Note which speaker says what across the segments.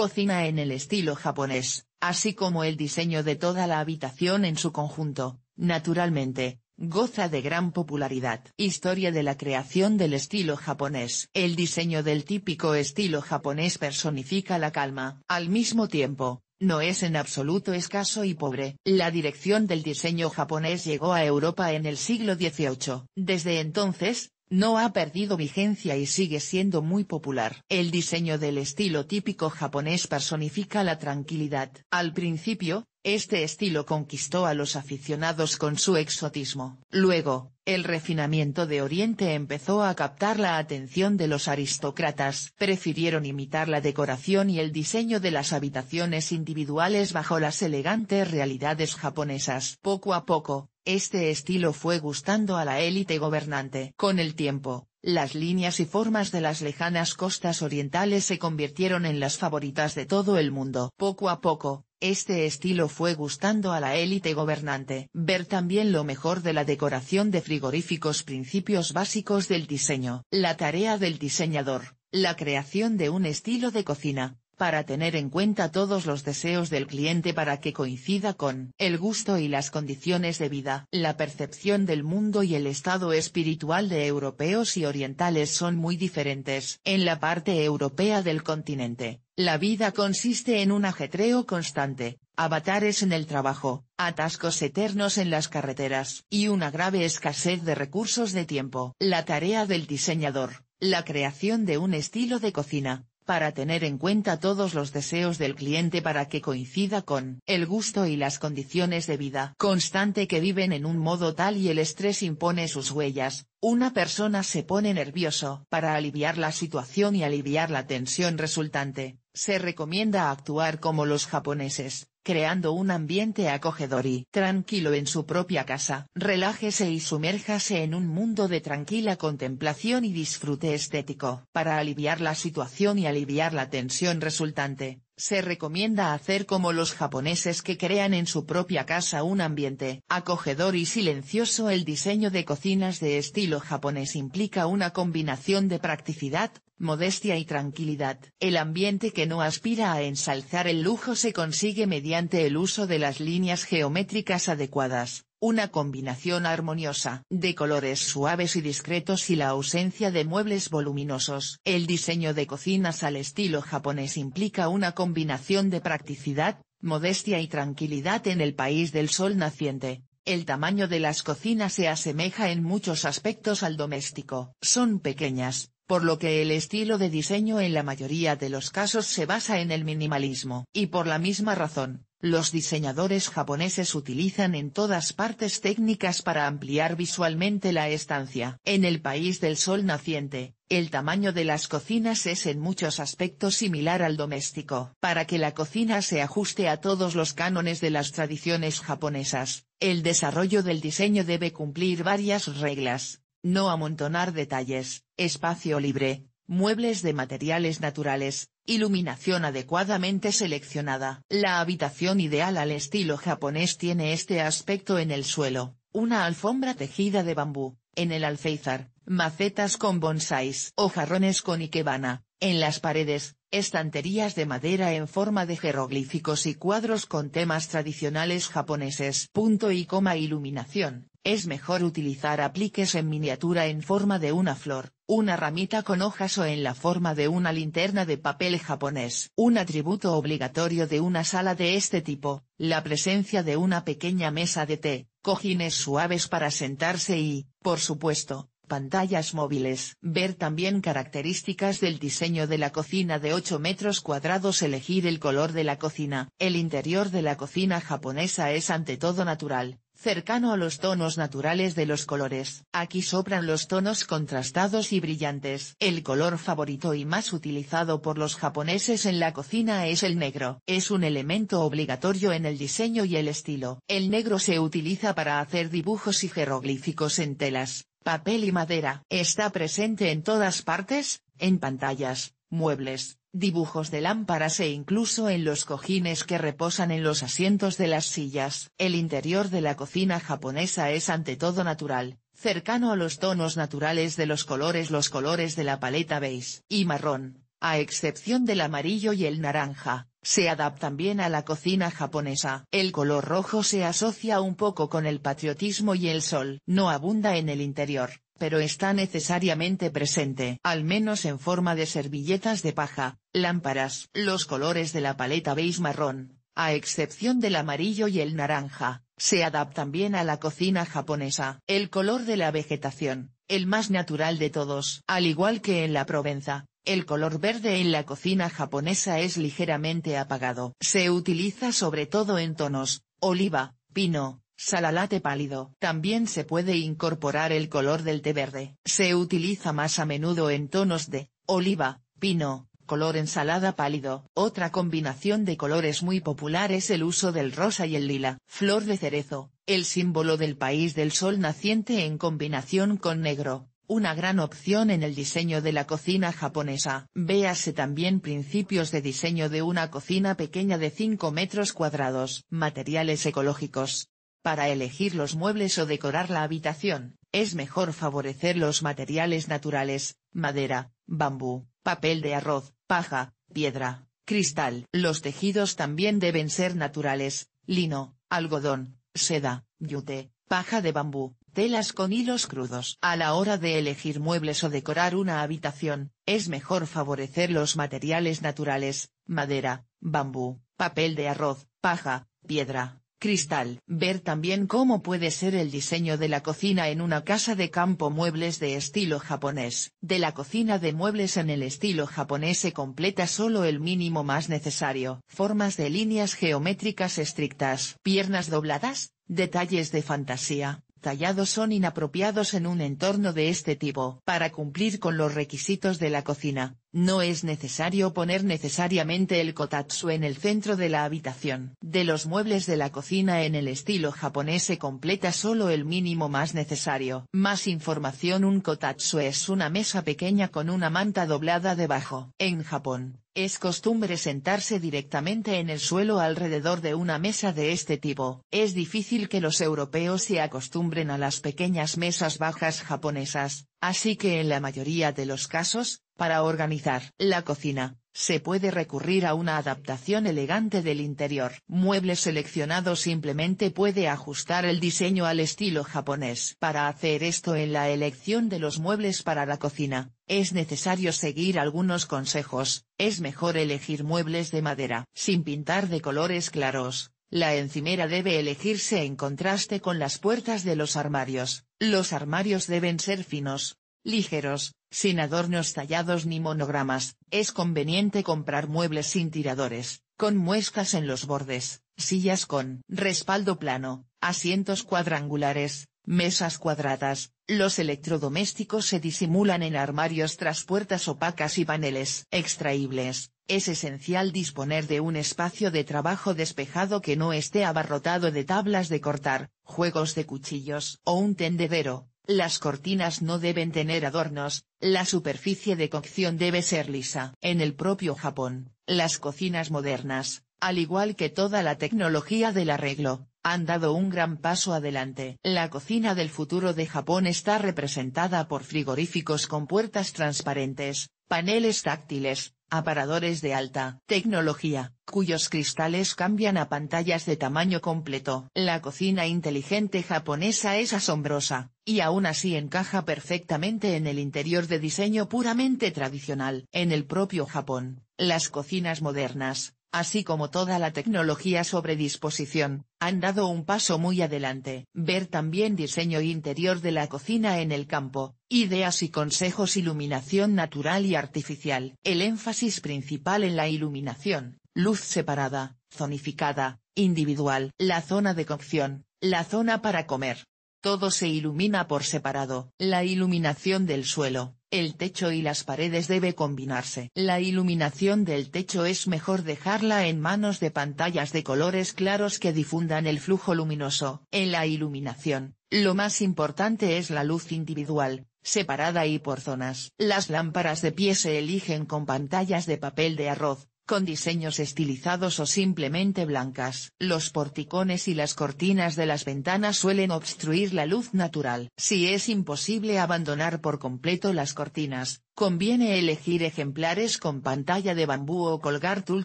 Speaker 1: Cocina en el estilo japonés, así como el diseño de toda la habitación en su conjunto, naturalmente, goza de gran popularidad. Historia de la creación del estilo japonés. El diseño del típico estilo japonés personifica la calma. Al mismo tiempo, no es en absoluto escaso y pobre. La dirección del diseño japonés llegó a Europa en el siglo XVIII. Desde entonces, no ha perdido vigencia y sigue siendo muy popular. El diseño del estilo típico japonés personifica la tranquilidad. Al principio, este estilo conquistó a los aficionados con su exotismo. Luego, el refinamiento de Oriente empezó a captar la atención de los aristócratas. Prefirieron imitar la decoración y el diseño de las habitaciones individuales bajo las elegantes realidades japonesas. Poco a poco, este estilo fue gustando a la élite gobernante. Con el tiempo, las líneas y formas de las lejanas costas orientales se convirtieron en las favoritas de todo el mundo. Poco a poco, este estilo fue gustando a la élite gobernante. Ver también lo mejor de la decoración de frigoríficos principios básicos del diseño. La tarea del diseñador, la creación de un estilo de cocina, para tener en cuenta todos los deseos del cliente para que coincida con el gusto y las condiciones de vida. La percepción del mundo y el estado espiritual de europeos y orientales son muy diferentes. En la parte europea del continente, la vida consiste en un ajetreo constante, avatares en el trabajo, atascos eternos en las carreteras y una grave escasez de recursos de tiempo. La tarea del diseñador, la creación de un estilo de cocina, para tener en cuenta todos los deseos del cliente para que coincida con el gusto y las condiciones de vida constante que viven en un modo tal y el estrés impone sus huellas, una persona se pone nervioso para aliviar la situación y aliviar la tensión resultante, se recomienda actuar como los japoneses, creando un ambiente acogedor y tranquilo en su propia casa. Relájese y sumérjase en un mundo de tranquila contemplación y disfrute estético. Para aliviar la situación y aliviar la tensión resultante, se recomienda hacer como los japoneses que crean en su propia casa un ambiente acogedor y silencioso. El diseño de cocinas de estilo japonés implica una combinación de practicidad, modestia y tranquilidad. El ambiente que no aspira a ensalzar el lujo se consigue mediante el uso de las líneas geométricas adecuadas, una combinación armoniosa de colores suaves y discretos y la ausencia de muebles voluminosos. El diseño de cocinas al estilo japonés implica una combinación de practicidad, modestia y tranquilidad en el país del sol naciente. El tamaño de las cocinas se asemeja en muchos aspectos al doméstico. Son pequeñas, por lo que el estilo de diseño en la mayoría de los casos se basa en el minimalismo. Y por la misma razón, los diseñadores japoneses utilizan en todas partes técnicas para ampliar visualmente la estancia. En el país del sol naciente, el tamaño de las cocinas es en muchos aspectos similar al doméstico. Para que la cocina se ajuste a todos los cánones de las tradiciones japonesas, el desarrollo del diseño debe cumplir varias reglas. No amontonar detalles, espacio libre, muebles de materiales naturales, Iluminación adecuadamente seleccionada. La habitación ideal al estilo japonés tiene este aspecto en el suelo, una alfombra tejida de bambú, en el alféizar, macetas con bonsáis o jarrones con ikebana, en las paredes, estanterías de madera en forma de jeroglíficos y cuadros con temas tradicionales japoneses. Punto y coma iluminación, es mejor utilizar apliques en miniatura en forma de una flor, una ramita con hojas o en la forma de una linterna de papel japonés. Un atributo obligatorio de una sala de este tipo, la presencia de una pequeña mesa de té, cojines suaves para sentarse y, por supuesto, pantallas móviles. Ver también características del diseño de la cocina de 8 metros cuadrados Elegir el color de la cocina. El interior de la cocina japonesa es ante todo natural, cercano a los tonos naturales de los colores. Aquí sobran los tonos contrastados y brillantes. El color favorito y más utilizado por los japoneses en la cocina es el negro. Es un elemento obligatorio en el diseño y el estilo. El negro se utiliza para hacer dibujos y jeroglíficos en telas, papel y madera. Está presente en todas partes, en pantallas, muebles, dibujos de lámparas e incluso en los cojines que reposan en los asientos de las sillas. El interior de la cocina japonesa es ante todo natural, cercano a los tonos naturales de los colores los colores de la paleta beige y marrón, a excepción del amarillo y el naranja, se adaptan bien a la cocina japonesa. El color rojo se asocia un poco con el patriotismo y el sol. No abunda en el interior, pero está necesariamente presente, al menos en forma de servilletas de paja, lámparas. Los colores de la paleta beige marrón, a excepción del amarillo y el naranja, se adaptan bien a la cocina japonesa. El color de la vegetación, el más natural de todos, al igual que en la Provenza. El color verde en la cocina japonesa es ligeramente apagado. Se utiliza sobre todo en tonos, oliva, pino, Salalate pálido. También se puede incorporar el color del té verde. Se utiliza más a menudo en tonos de oliva, pino, color ensalada pálido. Otra combinación de colores muy popular es el uso del rosa y el lila. Flor de cerezo, el símbolo del país del sol naciente en combinación con negro, una gran opción en el diseño de la cocina japonesa. Véase también principios de diseño de una cocina pequeña de 5 metros cuadrados. Materiales ecológicos. Para elegir los muebles o decorar la habitación, es mejor favorecer los materiales naturales, madera, bambú, papel de arroz, paja, piedra, cristal. Los tejidos también deben ser naturales, lino, algodón, seda, yute, paja de bambú, telas con hilos crudos. A la hora de elegir muebles o decorar una habitación, es mejor favorecer los materiales naturales, madera, bambú, papel de arroz, paja, piedra, Cristal. Ver también cómo puede ser el diseño de la cocina en una casa de campo muebles de estilo japonés. De la cocina de muebles en el estilo japonés se completa solo el mínimo más necesario. Formas de líneas geométricas estrictas. Piernas dobladas, detalles de fantasía tallados son inapropiados en un entorno de este tipo. Para cumplir con los requisitos de la cocina, no es necesario poner necesariamente el kotatsu en el centro de la habitación. De los muebles de la cocina en el estilo japonés se completa solo el mínimo más necesario. Más información Un kotatsu es una mesa pequeña con una manta doblada debajo. En Japón, es costumbre sentarse directamente en el suelo alrededor de una mesa de este tipo. Es difícil que los europeos se acostumbren a las pequeñas mesas bajas japonesas, así que en la mayoría de los casos, para organizar la cocina, se puede recurrir a una adaptación elegante del interior. Muebles seleccionados simplemente puede ajustar el diseño al estilo japonés. Para hacer esto en la elección de los muebles para la cocina, es necesario seguir algunos consejos, es mejor elegir muebles de madera. Sin pintar de colores claros, la encimera debe elegirse en contraste con las puertas de los armarios, los armarios deben ser finos, Ligeros, sin adornos tallados ni monogramas, es conveniente comprar muebles sin tiradores, con muescas en los bordes, sillas con respaldo plano, asientos cuadrangulares, mesas cuadradas, los electrodomésticos se disimulan en armarios tras puertas opacas y paneles extraíbles. Es esencial disponer de un espacio de trabajo despejado que no esté abarrotado de tablas de cortar, juegos de cuchillos o un tendedero, las cortinas no deben tener adornos, la superficie de cocción debe ser lisa. En el propio Japón, las cocinas modernas, al igual que toda la tecnología del arreglo, han dado un gran paso adelante. La cocina del futuro de Japón está representada por frigoríficos con puertas transparentes, paneles táctiles, aparadores de alta tecnología, cuyos cristales cambian a pantallas de tamaño completo. La cocina inteligente japonesa es asombrosa, y aún así encaja perfectamente en el interior de diseño puramente tradicional. En el propio Japón, las cocinas modernas, así como toda la tecnología sobre disposición, han dado un paso muy adelante. Ver también diseño interior de la cocina en el campo, ideas y consejos iluminación natural y artificial. El énfasis principal en la iluminación, luz separada, zonificada, individual. La zona de cocción, la zona para comer. Todo se ilumina por separado. La iluminación del suelo, el techo y las paredes debe combinarse. La iluminación del techo es mejor dejarla en manos de pantallas de colores claros que difundan el flujo luminoso. En la iluminación, lo más importante es la luz individual, separada y por zonas. Las lámparas de pie se eligen con pantallas de papel de arroz, con diseños estilizados o simplemente blancas. Los porticones y las cortinas de las ventanas suelen obstruir la luz natural. Si es imposible abandonar por completo las cortinas, Conviene elegir ejemplares con pantalla de bambú o colgar tul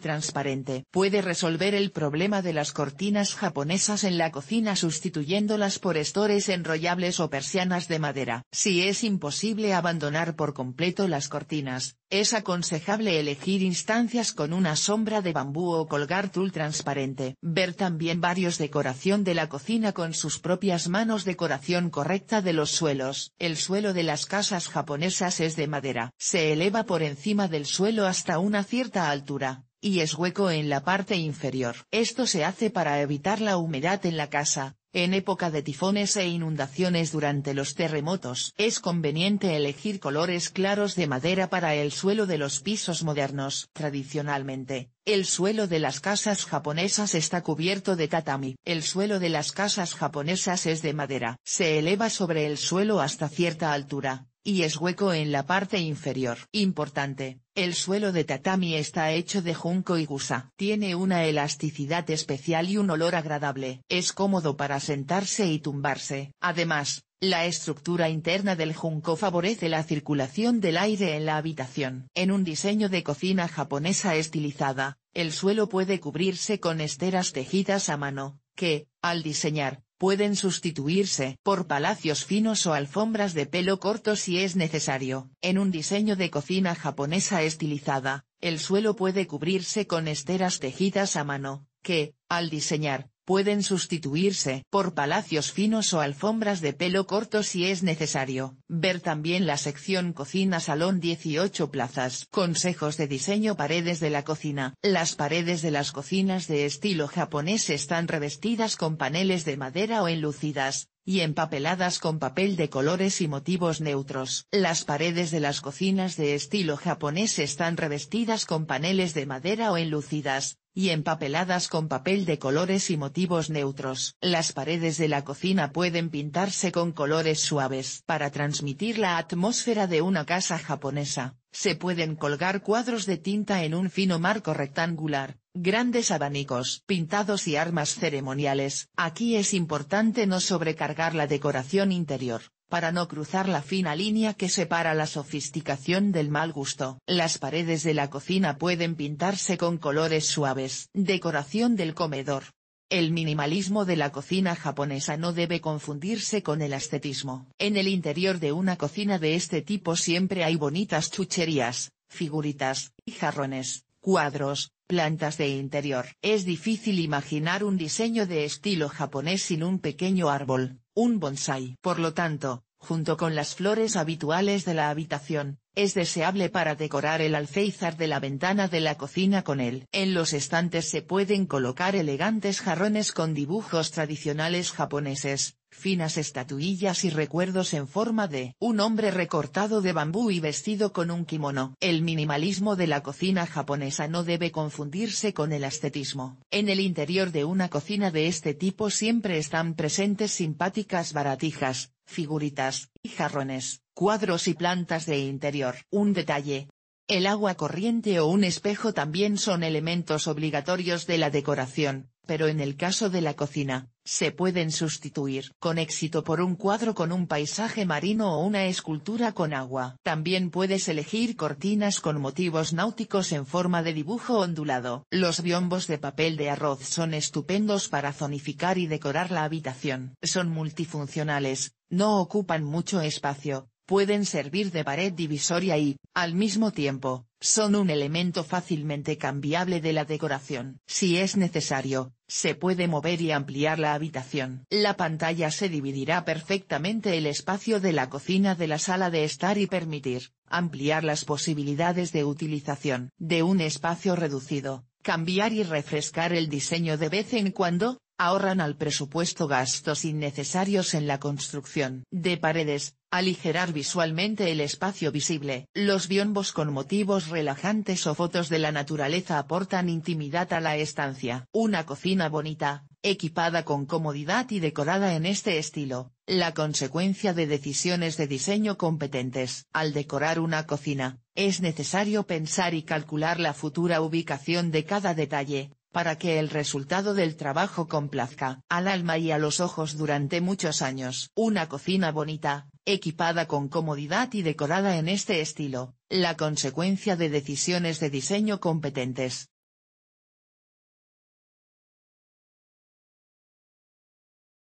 Speaker 1: transparente. Puede resolver el problema de las cortinas japonesas en la cocina sustituyéndolas por estores enrollables o persianas de madera. Si es imposible abandonar por completo las cortinas, es aconsejable elegir instancias con una sombra de bambú o colgar tul transparente. Ver también varios decoración de la cocina con sus propias manos decoración correcta de los suelos. El suelo de las casas japonesas es de madera se eleva por encima del suelo hasta una cierta altura, y es hueco en la parte inferior. Esto se hace para evitar la humedad en la casa, en época de tifones e inundaciones durante los terremotos. Es conveniente elegir colores claros de madera para el suelo de los pisos modernos. Tradicionalmente, el suelo de las casas japonesas está cubierto de tatami. El suelo de las casas japonesas es de madera. Se eleva sobre el suelo hasta cierta altura, y es hueco en la parte inferior. Importante, el suelo de tatami está hecho de junco y gusa. Tiene una elasticidad especial y un olor agradable. Es cómodo para sentarse y tumbarse. Además, la estructura interna del junco favorece la circulación del aire en la habitación. En un diseño de cocina japonesa estilizada, el suelo puede cubrirse con esteras tejidas a mano, que, al diseñar, pueden sustituirse por palacios finos o alfombras de pelo corto si es necesario. En un diseño de cocina japonesa estilizada, el suelo puede cubrirse con esteras tejidas a mano, que, al diseñar, pueden sustituirse por palacios finos o alfombras de pelo corto si es necesario. Ver también la sección cocina salón 18 plazas. Consejos de diseño paredes de la cocina. Las paredes de las cocinas de estilo japonés están revestidas con paneles de madera o enlucidas, y empapeladas con papel de colores y motivos neutros. Las paredes de las cocinas de estilo japonés están revestidas con paneles de madera o enlucidas, y empapeladas con papel de colores y motivos neutros. Las paredes de la cocina pueden pintarse con colores suaves. Para transmitir la atmósfera de una casa japonesa, se pueden colgar cuadros de tinta en un fino marco rectangular, grandes abanicos pintados y armas ceremoniales. Aquí es importante no sobrecargar la decoración interior, para no cruzar la fina línea que separa la sofisticación del mal gusto. Las paredes de la cocina pueden pintarse con colores suaves. Decoración del comedor. El minimalismo de la cocina japonesa no debe confundirse con el ascetismo. En el interior de una cocina de este tipo siempre hay bonitas chucherías, figuritas, jarrones, cuadros, plantas de interior. Es difícil imaginar un diseño de estilo japonés sin un pequeño árbol, un bonsai. Por lo tanto, junto con las flores habituales de la habitación, es deseable para decorar el alféizar de la ventana de la cocina con él. En los estantes se pueden colocar elegantes jarrones con dibujos tradicionales japoneses, finas estatuillas y recuerdos en forma de un hombre recortado de bambú y vestido con un kimono. El minimalismo de la cocina japonesa no debe confundirse con el ascetismo. En el interior de una cocina de este tipo siempre están presentes simpáticas baratijas, figuritas, y jarrones, cuadros y plantas de interior. Un detalle. El agua corriente o un espejo también son elementos obligatorios de la decoración, pero en el caso de la cocina, se pueden sustituir con éxito por un cuadro con un paisaje marino o una escultura con agua. También puedes elegir cortinas con motivos náuticos en forma de dibujo ondulado. Los biombos de papel de arroz son estupendos para zonificar y decorar la habitación. Son multifuncionales, no ocupan mucho espacio, pueden servir de pared divisoria y, al mismo tiempo, son un elemento fácilmente cambiable de la decoración. Si es necesario, se puede mover y ampliar la habitación. La pantalla se dividirá perfectamente el espacio de la cocina de la sala de estar y permitir, ampliar las posibilidades de utilización de un espacio reducido, cambiar y refrescar el diseño de vez en cuando, ahorran al presupuesto gastos innecesarios en la construcción de paredes, aligerar visualmente el espacio visible. Los biombos con motivos relajantes o fotos de la naturaleza aportan intimidad a la estancia. Una cocina bonita, equipada con comodidad y decorada en este estilo, la consecuencia de decisiones de diseño competentes. Al decorar una cocina, es necesario pensar y calcular la futura ubicación de cada detalle, para que el resultado del trabajo complazca al alma y a los ojos durante muchos años. Una cocina bonita, equipada con comodidad y decorada en este estilo, la consecuencia de decisiones de diseño competentes,